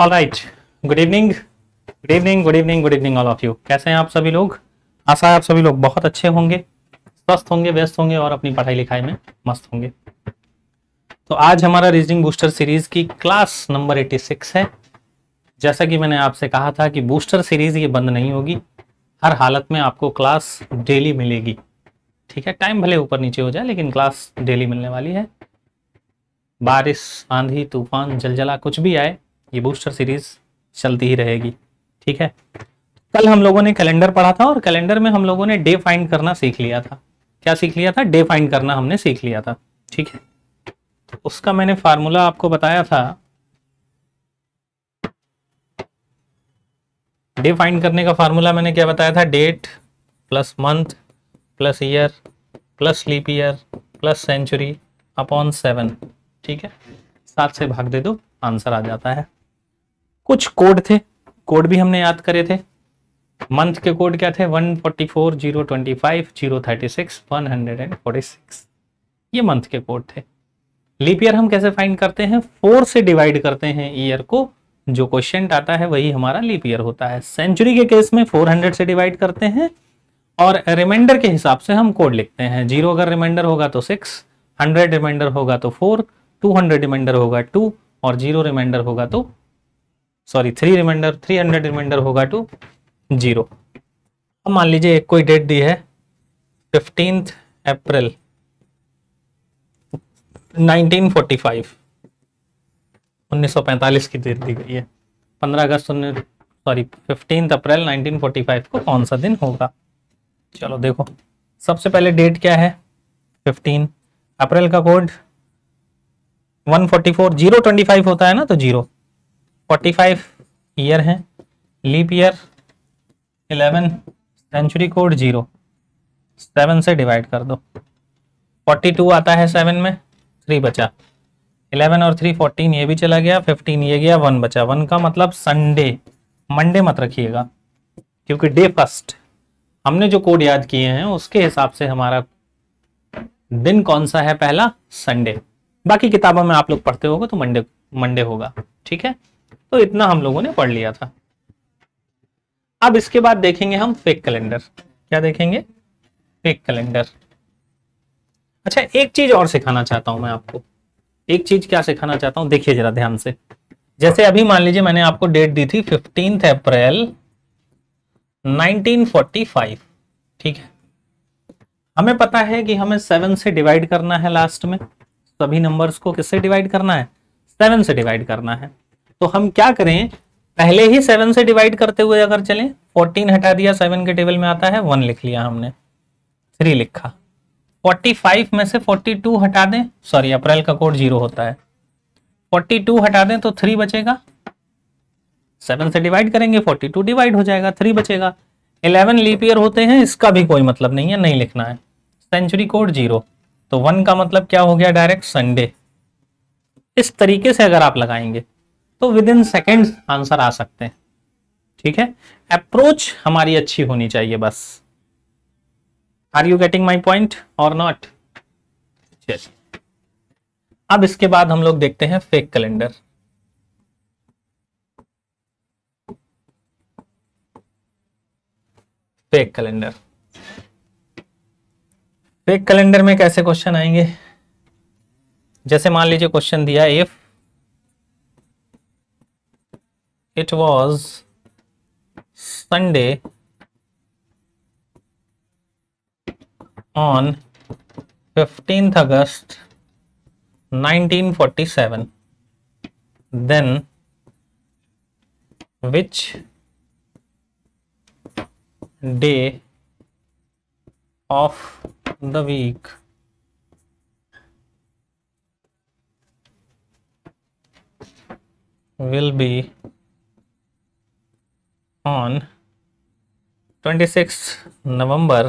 all right good evening good evening good evening good evening all of you कैसे हैं आप सभी लोग आशा है आप सभी लोग बहुत अच्छे होंगे स्वस्थ होंगे व्यस्त होंगे और अपनी पढ़ाई लिखाई में मस्त होंगे तो आज हमारा रीजनिंग बूस्टर सीरीज की क्लास नंबर 86 है जैसा कि मैंने आपसे कहा था कि बूस्टर सीरीज ये बंद नहीं होगी हर हालत में आपको क्लास डेली मिलेगी ठीक है टाइम भले ऊपर नीचे हो जाए लेकिन क्लास डेली मिलने वाली है बारिश आंधी तूफान जलजला कुछ भी आए ये बूस्टर सीरीज चलती ही रहेगी ठीक है कल हम लोगों ने कैलेंडर पढ़ा था और कैलेंडर में हम लोगों ने डे फाइंड करना सीख लिया था क्या सीख लिया था डे फाइंड करना हमने सीख लिया था ठीक है तो उसका मैंने फार्मूला आपको बताया था डे फाइंड करने का फार्मूला मैंने क्या बताया था date plus month plus year plus leap year plus century upon seven ठीक है सात से भाग दे दो आंसर आ जाता है कुछ कोड थे कोड भी हमने याद करे थे मंथ के कोड क्या थे 144, ये मंथ के कोड थे लीप ईयर हम कैसे फाइंड करते हैं फोर से डिवाइड करते हैं ईयर को जो क्वेश्चन आता है वही हमारा लीप ईयर होता है सेंचुरी के केस में 400 से डिवाइड करते हैं और रिमाइंडर के हिसाब से हम कोड लिखते हैं जीरो अगर रिमाइंडर होगा तो सिक्स हंड्रेड रिमाइंडर होगा तो फोर टू हंड्रेड रिमाइंडर होगा टू और जीरो रिमाइंडर होगा तो sorry three reminder three hundred reminder होगा टू जीरो अब मान लीजिए एक कोई डेट दी है फिफ्टींथ अप्रैल 1945 पैंतालीस की डेट दी गई है 15 अगस्त सॉरी 15 अप्रैल 1945 को कौन सा दिन होगा चलो देखो सबसे पहले डेट क्या है 15 अप्रैल का कोड 144 025 होता है ना तो जीरो फोर्टी फाइव ईयर हैं leap year eleven century code zero seven से डिवाइड कर दो फोर्टी टू आता है सेवन में थ्री बचा इलेवन और थ्री फोर्टीन ये भी चला गया फिफ्टीन ये गया वन बचा वन का मतलब संडे मंडे मत रखिएगा क्योंकि डे फर्स्ट हमने जो कोड याद किए हैं उसके हिसाब से हमारा दिन कौन सा है पहला संडे बाकी किताबों में आप लोग पढ़ते होगे तो मंडे मंडे होगा ठीक है तो इतना हम लोगों ने पढ़ लिया था अब इसके बाद देखेंगे हम फेक कैलेंडर क्या देखेंगे फेक कैलेंडर अच्छा एक चीज और सिखाना चाहता हूं मैं आपको एक चीज क्या सिखाना चाहता हूं देखिए जरा ध्यान से जैसे अभी मान लीजिए मैंने आपको डेट दी थी फिफ्टीन अप्रैल 1945 ठीक है हमें पता है कि हमें सेवन से डिवाइड करना है लास्ट में सभी नंबर्स को किससे डिवाइड करना है सेवन से डिवाइड करना है तो हम क्या करें पहले ही सेवन से डिवाइड करते हुए अगर चलें फोर्टीन हटा दिया सेवन के टेबल में आता है वन लिख लिया हमने थ्री लिखा फोर्टी फाइव में से फोर्टी टू हटा दें सॉरी अप्रैल का कोड जीरो होता है फोर्टी टू हटा दें तो थ्री बचेगा सेवन से डिवाइड करेंगे फोर्टी टू डिवाइड हो जाएगा थ्री बचेगा इलेवन लीप ईयर होते हैं इसका भी कोई मतलब नहीं है नहीं लिखना है सेंचुरी कोड जीरो तो वन का मतलब क्या हो गया डायरेक्ट संडे इस तरीके से अगर आप लगाएंगे तो विद इन सेकेंड आंसर आ सकते हैं ठीक है अप्रोच हमारी अच्छी होनी चाहिए बस are you getting my point और नॉट अब इसके बाद हम लोग देखते हैं fake calendar fake calendar fake calendar में कैसे क्वेश्चन आएंगे जैसे मान लीजिए क्वेश्चन दिया if it was Sunday on 15th August 1947 then which day of the week will be on 26 November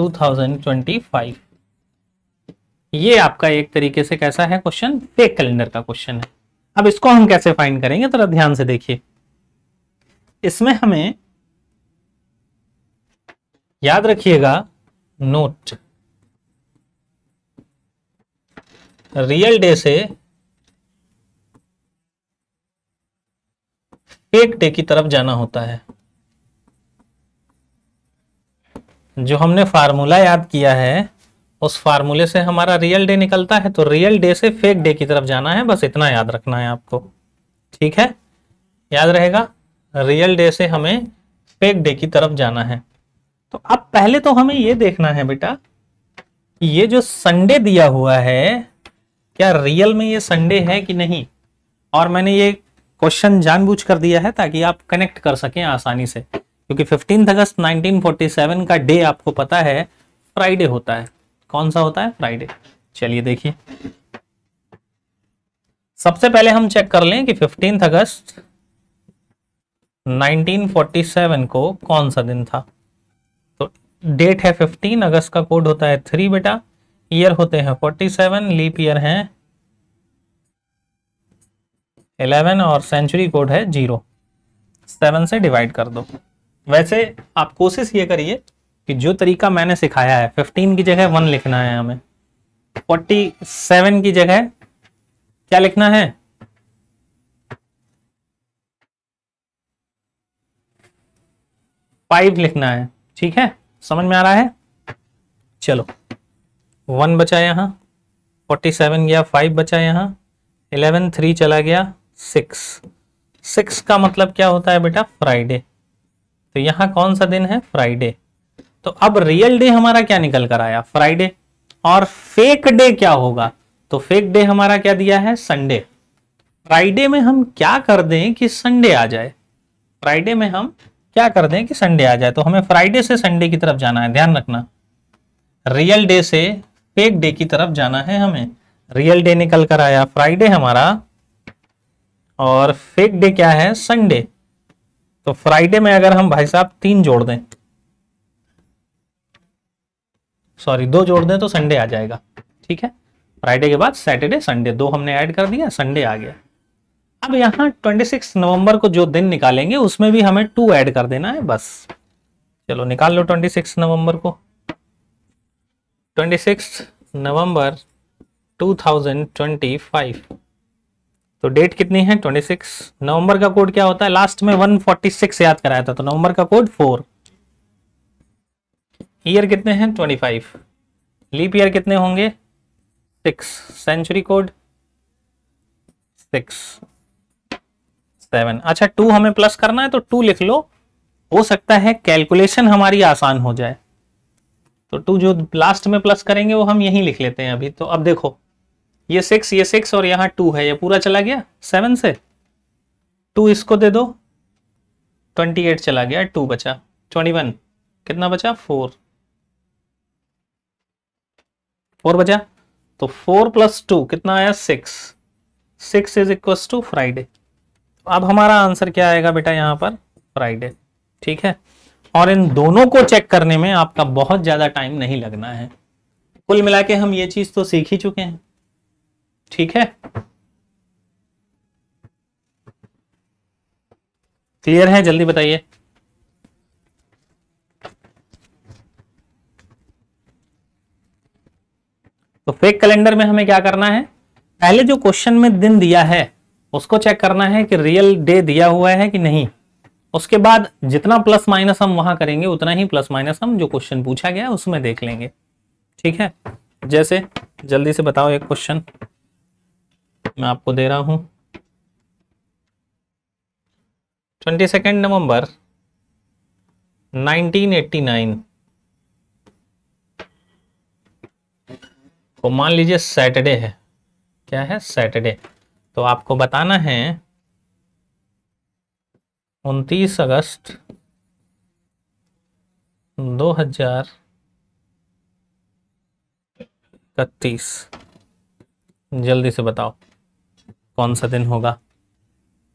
2025 ये आपका एक तरीके से कैसा है क्वेश्चन फेक कैलेंडर का क्वेश्चन है अब इसको हम कैसे फाइंड करेंगे थोड़ा तो ध्यान से देखिए इसमें हमें याद रखिएगा नोट रियल डे से एक डे की तरफ जाना होता है जो हमने फार्मूला याद किया है उस फार्मूले से हमारा रियल डे निकलता है तो रियल डे से फेक डे की तरफ जाना है बस इतना याद रखना है आपको ठीक है याद रहेगा रियल डे से हमें फेक डे की तरफ जाना है तो अब पहले तो हमें ये देखना है बेटा ये जो संडे दिया हुआ है क्या रियल में ये संडे है कि नहीं और मैंने ये क्वेश्चन जानबूझ कर दिया है ताकि आप कनेक्ट कर सकें आसानी से क्योंकि फिफ्टीन अगस्त 1947 का डे आपको पता है फ्राइडे होता है कौन सा होता है फ्राइडे चलिए देखिए सबसे पहले हम चेक कर लें कि फिफ्टीन अगस्त 1947 को कौन सा दिन था तो डेट है 15 अगस्त का कोड होता है थ्री बेटा ईयर होते हैं 47 लीप ईयर है इलेवन और सेंचुरी कोड है जीरो सेवन से डिवाइड कर दो वैसे आप कोशिश ये करिए कि जो तरीका मैंने सिखाया है फिफ्टीन की जगह वन लिखना है हमें फोर्टी सेवन की जगह क्या लिखना है फाइव लिखना है ठीक है समझ में आ रहा है चलो वन बचा यहाँ फोर्टी सेवन गया फाइव बचा यहाँ इलेवन थ्री चला गया सिक्स सिक्स का मतलब क्या होता है बेटा फ्राइडे तो यहां कौन सा दिन है फ्राइडे तो अब रियल डे हमारा क्या निकल कर आया फ्राइडे और फेक डे क्या होगा तो फेक डे हमारा क्या दिया है संडे फ्राइडे में हम क्या कर दें कि संडे आ जाए फ्राइडे में हम क्या कर दें कि संडे आ जाए तो हमें फ्राइडे से संडे की तरफ जाना है ध्यान रखना रियल डे से फेक डे की तरफ जाना है हमें रियल डे निकल कर आया फ्राइडे हमारा और फेक डे क्या है संडे तो फ्राइडे में अगर हम भाई साहब तीन जोड़ दें सॉरी दो जोड़ दें तो संडे आ जाएगा ठीक है फ्राइडे के बाद सैटरडे संडे दो हमने ऐड कर दिया संडे आ गया अब यहां 26 नवंबर को जो दिन निकालेंगे उसमें भी हमें टू ऐड कर देना है बस चलो निकाल लो 26 नवंबर को 26 नवंबर 2025 तो डेट कितनी है 26 नवंबर का कोड क्या होता है लास्ट में 146 याद कराया था तो नवंबर का कोड 4 ईयर कितने हैं 25 लीप ईयर कितने होंगे 6 सेंचुरी कोड 6 7 अच्छा 2 हमें प्लस करना है तो 2 लिख लो हो सकता है कैलकुलेशन हमारी आसान हो जाए तो टू जो लास्ट में प्लस करेंगे वो हम यहीं लिख लेते हैं अभी तो अब देखो ये सिक्स ये सिक्स और यहाँ टू है ये पूरा चला गया सेवन से टू इसको दे दो ट्वेंटी एट चला गया टू बचा ट्वेंटी वन कितना बचा फोर फोर बचा तो फोर प्लस टू कितना आया six six is equal to Friday अब हमारा आंसर क्या आएगा बेटा यहां पर फ्राइडे ठीक है और इन दोनों को चेक करने में आपका बहुत ज़्यादा टाइम नहीं लगना है कुल मिला के हम ये चीज़ तो सीख ही चुके हैं ठीक है क्लियर है जल्दी बताइए तो फेक कैलेंडर में हमें क्या करना है पहले जो क्वेश्चन में दिन दिया है उसको चेक करना है कि रियल डे दिया हुआ है कि नहीं उसके बाद जितना प्लस माइनस हम वहां करेंगे उतना ही प्लस माइनस हम जो क्वेश्चन पूछा गया उसमें देख लेंगे ठीक है जैसे जल्दी से बताओ एक क्वेश्चन मैं आपको दे रहा हूं twenty second November nineteen eighty nine तो मान लीजिए सैटरडे है क्या है सैटरडे तो आपको बताना है उनतीस अगस्त दो हजार इकतीस जल्दी से बताओ कौन सा दिन होगा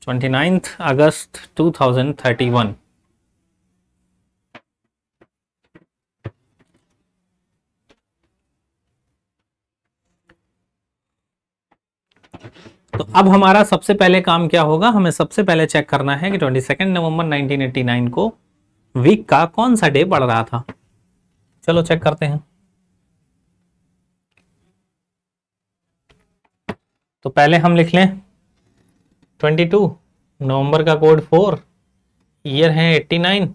twenty ninth August two thousand thirty one तो अब हमारा सबसे पहले काम क्या होगा हमें सबसे पहले चेक करना है कि twenty second November nineteen eighty nine को वीक का कौन सा डे पड़ रहा था चलो चेक करते हैं तो पहले हम लिख लें 22 नवंबर का कोड फोर ईयर है 89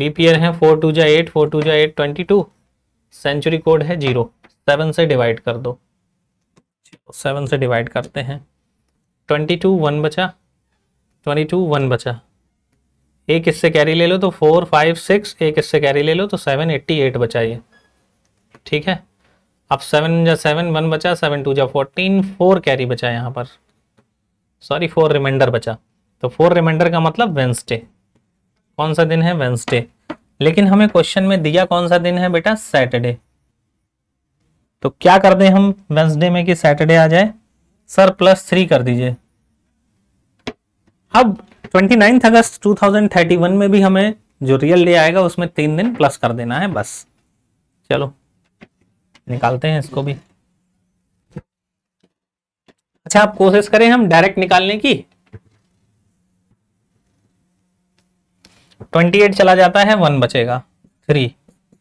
लीप ईयर है फोर टू जा एट फोर टू जा eight twenty two century code है जीरो सेवन से डिवाइड कर दो सेवन से डिवाइड करते हैं ट्वेंटी टू वन बचा ट्वेंटी टू वन बचा एक इससे कैरी ले लो तो फोर फाइव सिक्स एक इससे कैरी ले लो तो सेवन एट्टी एट बचा ये ठीक है अब सेवन जा सेवन वन बचा सेवन टू जा फोर्टीन फोर कैरी बचा यहाँ पर सॉरी फोर रिमाइंडर बचा तो फोर रिमाइंडर का मतलब वेंसडे कौन सा दिन है वेंसडे लेकिन हमें क्वेश्चन में दिया कौन सा दिन है बेटा सैटरडे तो क्या कर दें हम वेंसडे में कि सैटरडे आ जाए सर प्लस थ्री कर दीजिए अब twenty ninth August two thousand thirty one में भी हमें जो रियल डे आएगा उसमें तीन दिन प्लस कर देना है बस चलो निकालते हैं इसको भी अच्छा आप कोशिश करें हम डायरेक्ट निकालने की 28 चला जाता है वन बचेगा थ्री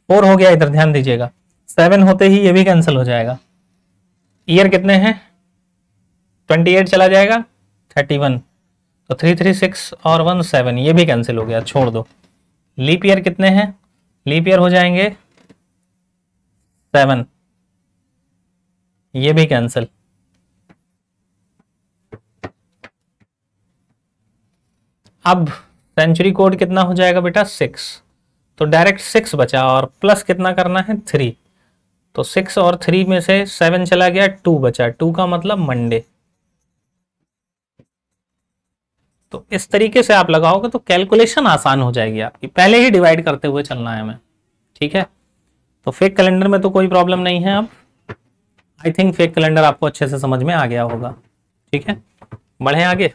फोर हो गया इधर ध्यान दीजिएगा सेवन होते ही ये भी कैंसिल हो जाएगा ईयर कितने हैं 28 चला जाएगा 31 तो थ्री थ्री सिक्स और वन सेवन ये भी कैंसिल हो गया छोड़ दो लीप ईयर कितने हैं लीप ईयर हो जाएंगे सेवन ये भी कैंसिल अब सेंचुरी कोड कितना हो जाएगा बेटा सिक्स तो डायरेक्ट सिक्स बचा और प्लस कितना करना है थ्री तो सिक्स और थ्री में से सेवन चला गया टू बचा टू का मतलब मंडे तो इस तरीके से आप लगाओगे तो कैलकुलेशन आसान हो जाएगी आपकी पहले ही डिवाइड करते हुए चलना है हमें ठीक है तो फेक कैलेंडर में तो कोई प्रॉब्लम नहीं है अब आई थिंक फेक कैलेंडर आपको अच्छे से समझ में आ गया होगा ठीक है बढ़े आगे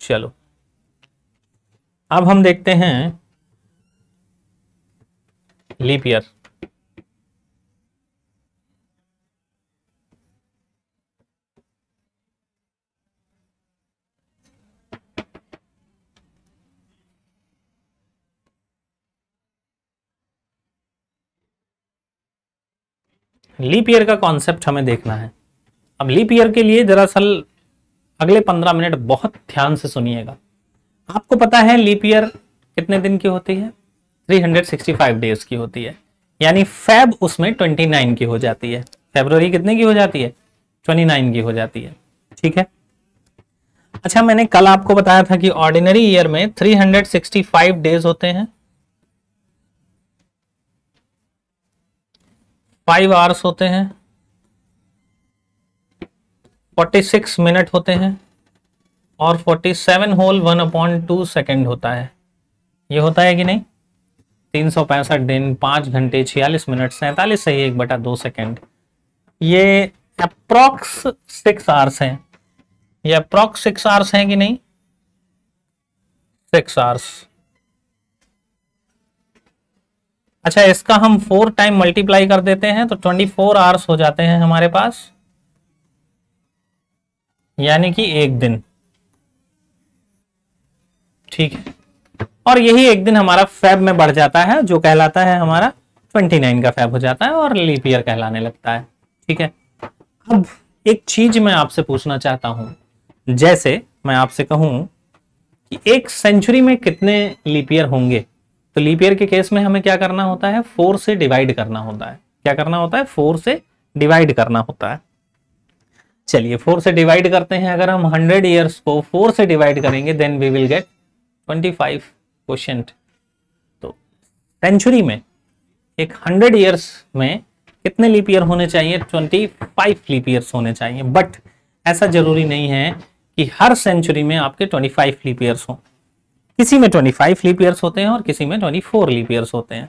चलो अब हम देखते हैं लीप ईयर लीप ईयर का कॉन्सेप्ट हमें देखना है अब लीप ईयर के लिए दरअसल अगले पंद्रह मिनट बहुत ध्यान से सुनिएगा आपको पता है लीप ईयर कितने दिन की होती है 365 डेज की होती है यानी फेब उसमें 29 की हो जाती है फेबररी कितने की हो जाती है 29 की हो जाती है ठीक है अच्छा मैंने कल आपको बताया था कि ऑर्डिनरी ईयर में 365 डेज होते हैं फाइव आवर्स होते हैं फोर्टी सिक्स मिनट होते हैं और forty seven whole one upon two second होता है ये होता है कि नहीं तीन सौ पैंसठ दिन पाँच घंटे छियालीस मिनट सैंतालीस सही एक बटा दो सेकेंड ये अप्रॉक्स सिक्स आवर्स हैं ये अप्रॉक्स सिक्स आवर्स हैं कि नहीं सिक्स आवर्स अच्छा इसका हम फोर टाइम मल्टीप्लाई कर देते हैं तो ट्वेंटी फोर आवर्स हो जाते हैं हमारे पास यानी कि एक दिन ठीक है और यही एक दिन हमारा फैब में बढ़ जाता है जो कहलाता है हमारा ट्वेंटी नाइन का फैब हो जाता है और लीप ईयर कहलाने लगता है ठीक है अब एक चीज मैं आपसे पूछना चाहता हूं जैसे मैं आपसे कहूं कि एक सेंचुरी में कितने लीप ईयर होंगे तो लीप ईयर के केस में हमें क्या करना होता है फोर से डिवाइड करना होता है क्या करना होता है फोर से डिवाइड करना होता है चलिए फोर से डिवाइड करते हैं अगर हम हंड्रेड ईयर्स को फोर से डिवाइड करेंगे then we will get twenty five question तो सेंचुरी में एक हंड्रेड ईयर्स में कितने लीप ईयर होने चाहिए ट्वेंटी फाइव लीप ईयर्स होने चाहिए बट ऐसा जरूरी नहीं है कि हर सेंचुरी में आपके ट्वेंटी फाइव लीप ईयर्स हों किसी में 25 लीप ईयर्स होते हैं और किसी में 24 लीप ईयर्स होते हैं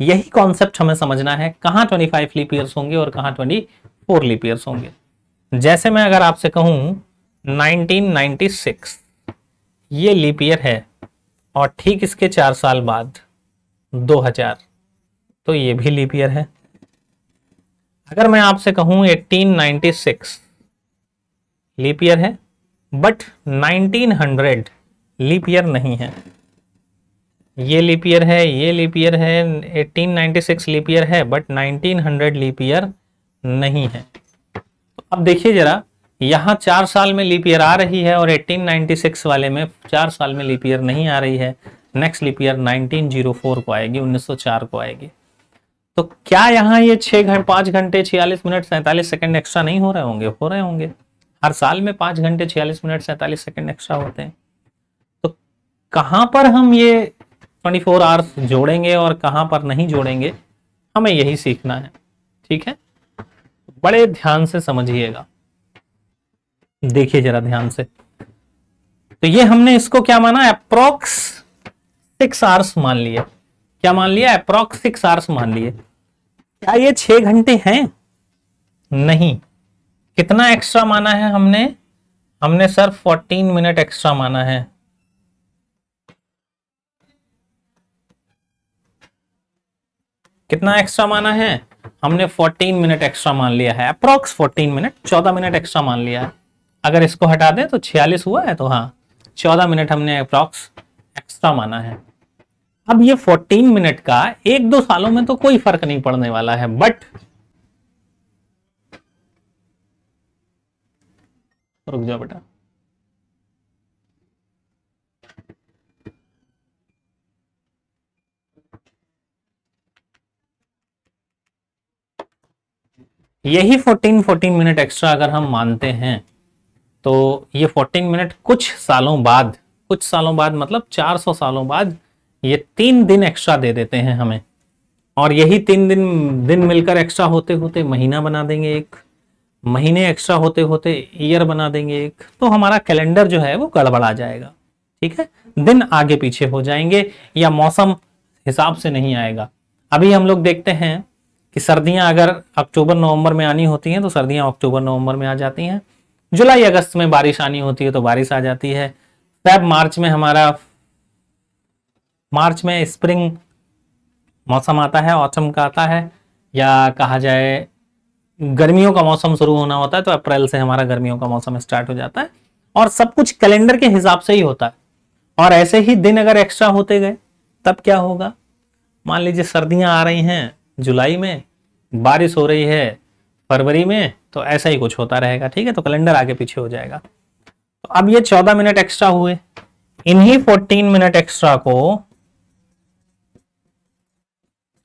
यही कॉन्सेप्ट हमें समझना है कहाँ 25 लीप ईयर्स होंगे और कहाँ 24 लीप ईयर्स होंगे जैसे मैं अगर आपसे कहूँ 1996 ये लीप ईयर है और ठीक इसके चार साल बाद 2000 तो ये भी लीप ईयर है अगर मैं आपसे कहूँ 1896 लीप ईयर है बट हंड्रेड लीप ईयर नहीं है ये लीप ईयर है ये लीप ईयर है 1896 लीप ईयर है बट 1900 लीप ईयर नहीं है अब देखिए जरा यहाँ चार साल में लीप ईयर आ रही है और 1896 वाले में चार साल में लीप ईयर नहीं आ रही है नेक्स्ट लीप ईयर 1904 को आएगी 1904 को आएगी तो क्या यहाँ ये छः घंटे पाँच घंटे छियालीस मिनट सैंतालीस सेकंड एक्स्ट्रा नहीं हो रहे होंगे हो रहे होंगे हर साल में पाँच घंटे छियालीस मिनट सैंतालीस सेकंड एक्स्ट्रा होते हैं कहां पर हम ये 24 फोर आवर्स जोड़ेंगे और कहां पर नहीं जोड़ेंगे हमें यही सीखना है ठीक है बड़े ध्यान से समझिएगा देखिए जरा ध्यान से तो ये हमने इसको क्या माना अप्रोक्स सिक्स आवर्स मान लिए क्या मान लिया अप्रोक्स सिक्स आवर्स मान लिए क्या ये छह घंटे हैं नहीं कितना एक्स्ट्रा माना है हमने हमने सर फोर्टीन मिनट एक्स्ट्रा माना है कितना एक्स्ट्रा माना है हमने 14 मिनट एक्स्ट्रा मान लिया है अप्रोक्स 14 मिनट 14 मिनट एक्स्ट्रा मान लिया है अगर इसको हटा दें तो 46 हुआ है तो हाँ 14 मिनट हमने अप्रोक्स एक्स्ट्रा माना है अब ये 14 मिनट का एक दो सालों में तो कोई फर्क नहीं पड़ने वाला है बट रुक जाओ बेटा यही 14 14 मिनट एक्स्ट्रा अगर हम मानते हैं तो ये 14 मिनट कुछ सालों बाद कुछ सालों बाद मतलब 400 सालों बाद ये तीन दिन एक्स्ट्रा दे देते हैं हमें और यही तीन दिन दिन मिलकर एक्स्ट्रा होते होते महीना बना देंगे एक महीने एक्स्ट्रा होते होते ईयर बना देंगे एक तो हमारा कैलेंडर जो है वो गड़बड़ा जाएगा ठीक है दिन आगे पीछे हो जाएंगे या मौसम हिसाब से नहीं आएगा अभी हम लोग देखते हैं कि सर्दियां अगर अक्टूबर नवंबर में आनी होती हैं तो सर्दियां अक्टूबर नवंबर में आ जाती हैं जुलाई अगस्त में बारिश आनी होती है तो बारिश आ जाती है फैब मार्च में हमारा मार्च में स्प्रिंग मौसम आता है ऑटम का आता है या कहा जाए गर्मियों का मौसम शुरू होना होता है तो अप्रैल से हमारा गर्मियों का मौसम स्टार्ट हो जाता है और सब कुछ कैलेंडर के हिसाब से ही होता है और ऐसे ही दिन अगर एक्स्ट्रा होते गए तब क्या होगा मान लीजिए सर्दियां आ रही हैं जुलाई में बारिश हो रही है फरवरी में तो ऐसा ही कुछ होता रहेगा ठीक है तो कैलेंडर आगे पीछे हो जाएगा तो अब ये चौदह मिनट एक्स्ट्रा हुए इन्हीं फोर्टीन मिनट एक्स्ट्रा को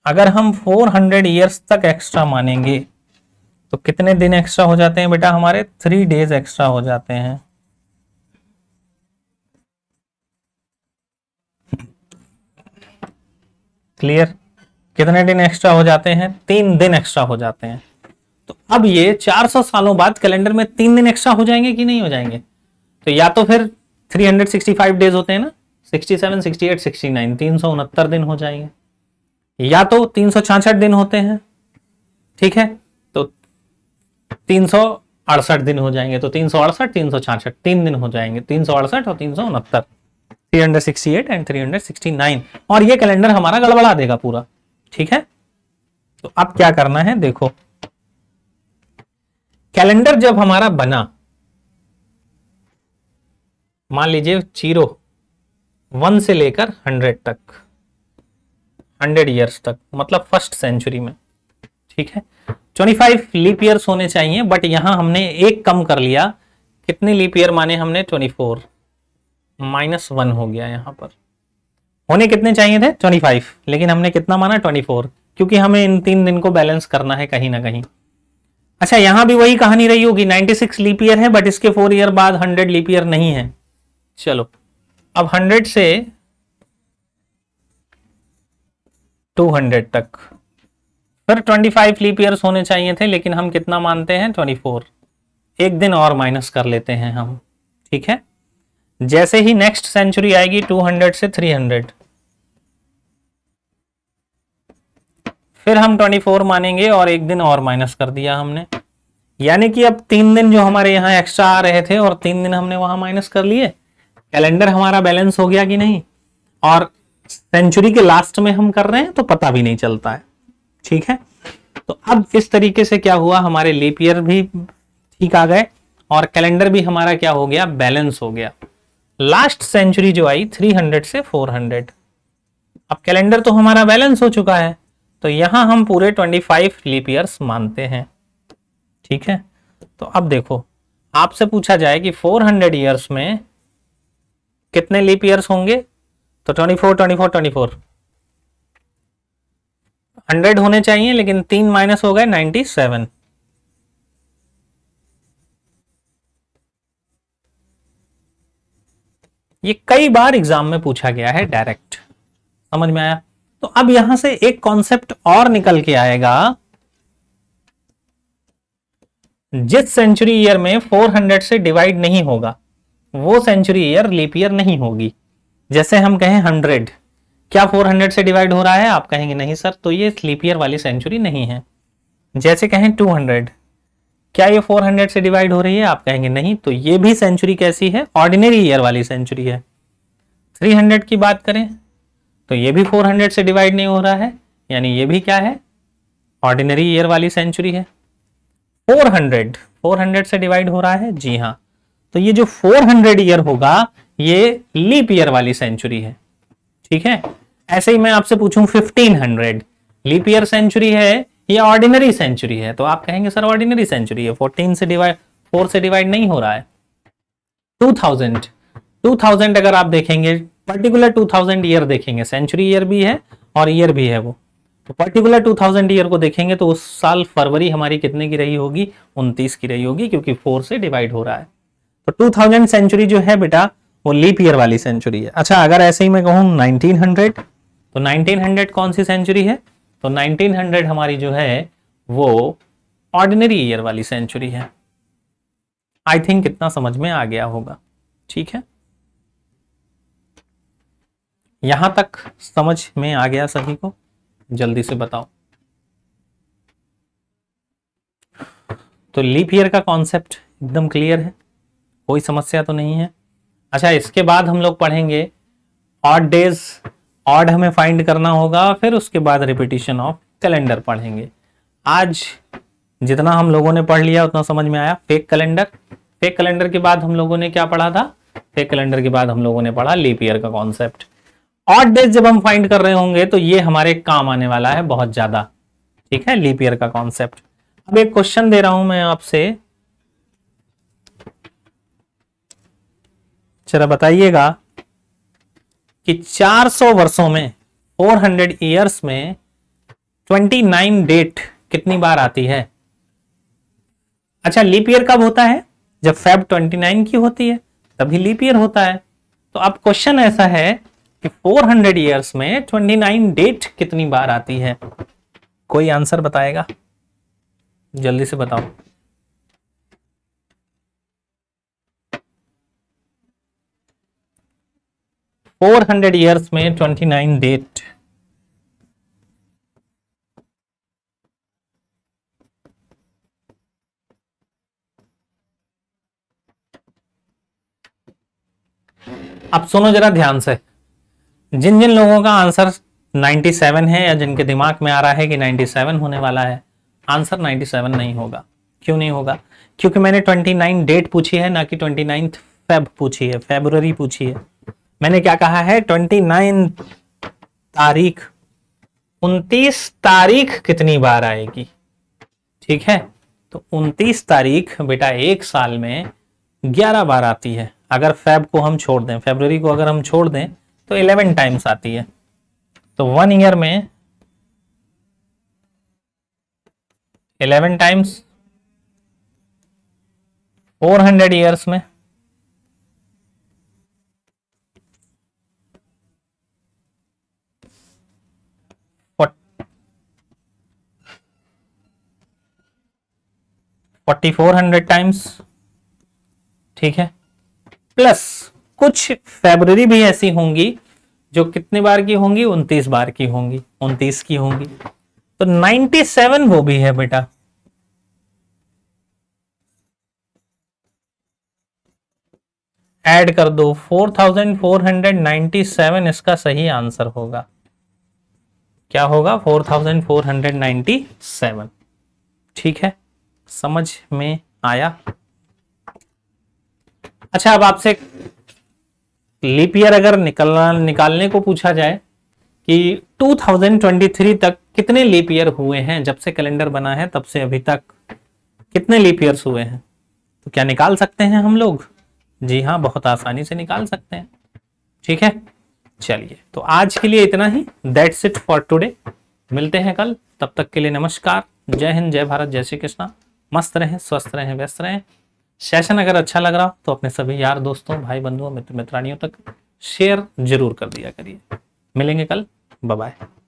अगर हम फोर हंड्रेड ईयर्स तक एक्स्ट्रा मानेंगे तो कितने दिन एक्स्ट्रा हो जाते हैं बेटा हमारे थ्री डेज एक्स्ट्रा हो जाते हैं क्लियर कितने दिन एक्स्ट्रा हो जाते हैं तीन दिन एक्स्ट्रा हो जाते हैं तो अब ये 400 सालों बाद कैलेंडर में तीन दिन एक्स्ट्रा हो जाएंगे कि नहीं हो जाएंगे तो या तो फिर 365 डेज होते हैं ना 67, 68, 69, तीन सौ उनहत्तर दिन हो जाएंगे या तो तीन दिन होते हैं ठीक है तो तीन दिन हो जाएंगे तो तीन सौ अड़सठ तीन दिन हो जाएंगे तीन और तीन 368 एंड 369 और ये कैलेंडर हमारा गड़बड़ा देगा पूरा ठीक है तो अब क्या करना है देखो कैलेंडर जब हमारा बना मान लीजिए जीरो वन से लेकर हंड्रेड तक हंड्रेड ईयर्स तक मतलब फर्स्ट सेंचुरी में ठीक है ट्वेंटी फाइव लीप ईयर्स होने चाहिए बट यहां हमने एक कम कर लिया कितने लीप ईयर माने हमने ट्वेंटी फोर माइनस वन हो गया यहां पर होने कितने चाहिए थे 25 लेकिन हमने कितना माना 24 क्योंकि हमें इन तीन दिन को बैलेंस करना है कहीं ना कहीं अच्छा यहां भी वही कहानी रही होगी 96 सिक्स लीप ईयर है बट इसके फोर ईयर बाद 100 लीप ईयर नहीं है चलो अब 100 से 200 तक फिर 25 लीप ईयर्स होने चाहिए थे लेकिन हम कितना मानते हैं 24 एक दिन और माइनस कर लेते हैं हम ठीक है जैसे ही नेक्स्ट सेंचुरी आएगी 200 से फिर हम 24 मानेंगे और एक दिन और माइनस कर दिया हमने यानी कि अब तीन दिन जो हमारे यहाँ एक्स्ट्रा आ रहे थे और तीन दिन हमने वहां माइनस कर लिए कैलेंडर हमारा बैलेंस हो गया कि नहीं और सेंचुरी के लास्ट में हम कर रहे हैं तो पता भी नहीं चलता है ठीक है तो अब इस तरीके से क्या हुआ हमारे लीप ईयर भी ठीक आ गए और कैलेंडर भी हमारा क्या हो गया बैलेंस हो गया लास्ट सेंचुरी जो आई 300 से 400 अब कैलेंडर तो हमारा बैलेंस हो चुका है तो यहां हम पूरे 25 लीप ईयर्स मानते हैं ठीक है तो अब देखो आपसे पूछा जाए कि 400 ईयर्स में कितने लीप ईयर्स होंगे तो 24 24 24 हंड्रेड होने चाहिए लेकिन तीन माइनस हो गए 97 ये कई बार एग्जाम में पूछा गया है डायरेक्ट समझ में आया तो अब यहां से एक कॉन्सेप्ट और निकल के आएगा जिस सेंचुरी ईयर में 400 से डिवाइड नहीं होगा वो सेंचुरी ईयर लीप ईयर नहीं होगी जैसे हम कहें 100 क्या 400 से डिवाइड हो रहा है आप कहेंगे नहीं सर तो ये लीप ईयर वाली सेंचुरी नहीं है जैसे कहें 200 क्या ये 400 से डिवाइड हो रही है आप कहेंगे नहीं तो ये भी सेंचुरी कैसी है ऑर्डिनरी ईयर वाली सेंचुरी है 300 की बात करें तो ये भी 400 से डिवाइड नहीं हो रहा है यानी ये भी क्या है ऑर्डिनरी ईयर वाली सेंचुरी है 400 400 से डिवाइड हो रहा है जी हाँ तो ये जो 400 ईयर होगा ये लीप ईयर वाली सेंचुरी है ठीक है ऐसे ही मैं आपसे पूछूं 1500 लीप ईयर सेंचुरी है ये ऑर्डिनरी सेंचुरी है तो आप कहेंगे सर ऑर्डिनरी सेंचुरी है फोर्टीन से डिवाइड फोर से डिवाइड नहीं हो रहा है टू थाउजेंड अगर आप देखेंगे पर्टिकुलर 2000 ईयर देखेंगे सेंचुरी ईयर भी है और ईयर भी है वो तो पर्टिकुलर 2000 ईयर को देखेंगे तो उस साल फरवरी हमारी कितने की रही होगी उनतीस की रही होगी क्योंकि फोर से डिवाइड हो रहा है तो 2000 सेंचुरी जो है बेटा वो लीप ईयर वाली सेंचुरी है अच्छा अगर ऐसे ही मैं कहूँ 1900 तो 1900 कौन सी सेंचुरी है तो 1900 हमारी जो है वो ऑर्डिनरी ईयर वाली सेंचुरी है आई थिंक इतना समझ में आ गया होगा ठीक है यहां तक समझ में आ गया सभी को जल्दी से बताओ तो लीप ईयर का कॉन्सेप्ट एकदम क्लियर है कोई समस्या तो नहीं है अच्छा इसके बाद हम लोग पढ़ेंगे ऑड डेज ऑड हमें फाइंड करना होगा फिर उसके बाद रिपीटिशन ऑफ कैलेंडर पढ़ेंगे आज जितना हम लोगों ने पढ़ लिया उतना समझ में आया फेक कैलेंडर फेक कैलेंडर के बाद हम लोगों ने क्या पढ़ा था फेक कैलेंडर के बाद हम लोगों ने पढ़ा लीप ईयर का कॉन्सेप्ट ऑट डेज जब हम फाइंड कर रहे होंगे तो ये हमारे काम आने वाला है बहुत ज्यादा ठीक है लीप ईयर का कॉन्सेप्ट अब एक क्वेश्चन दे रहा हूं मैं आपसे चलो बताइएगा कि 400 वर्षों में 400 ईयर्स में 29 डेट कितनी बार आती है अच्छा लीप ईयर कब होता है जब फैब 29 की होती है तभी लीप ईयर होता है तो अब क्वेश्चन ऐसा है कि 400 ईयर्स में 29 डेट कितनी बार आती है कोई आंसर बताएगा जल्दी से बताओ फोर हंड्रेड ईयर्स में ट्वेंटी नाइन डेट अब सुनो जरा ध्यान से जिन जिन लोगों का आंसर 97 है या जिनके दिमाग में आ रहा है कि 97 होने वाला है आंसर 97 नहीं होगा क्यों नहीं होगा क्योंकि मैंने 29 डेट पूछी है ना कि 29 फेब पूछी है फेबररी पूछी है मैंने क्या कहा है 29 तारीख 29 तारीख कितनी बार आएगी ठीक है तो 29 तारीख बेटा एक साल में 11 बार आती है अगर फेब को हम छोड़ दें फेबररी को अगर हम छोड़ दें तो इलेवन टाइम्स आती है तो वन ईयर में eleven times four hundred years में फोर्टी फोर हंड्रेड टाइम्स ठीक है प्लस कुछ फेबररी भी ऐसी होंगी जो कितने बार की होंगी उनतीस बार की होंगी उनतीस की होंगी तो 97 वो भी है बेटा ऐड कर दो 4497 इसका सही आंसर होगा क्या होगा 4497 ठीक है समझ में आया अच्छा अब आपसे लीप ईयर अगर निकलना निकालने को पूछा जाए कि 2023 तक कितने लीप ईयर हुए हैं जब से कैलेंडर बना है तब से अभी तक कितने लीप ईयर्स हुए हैं तो क्या निकाल सकते हैं हम लोग जी हाँ बहुत आसानी से निकाल सकते हैं ठीक है चलिए तो आज के लिए इतना ही दैट्स इट फॉर टुडे मिलते हैं कल तब तक के लिए नमस्कार जय हिंद जय भारत जय श्री कृष्णा मस्त रहें स्वस्थ रहें व्यस्त रहें सेशन अगर अच्छा लग रहा तो अपने सभी यार दोस्तों भाई बंधुओं मित्र मित्रानियों तक शेयर जरूर कर दिया करिए मिलेंगे कल बाय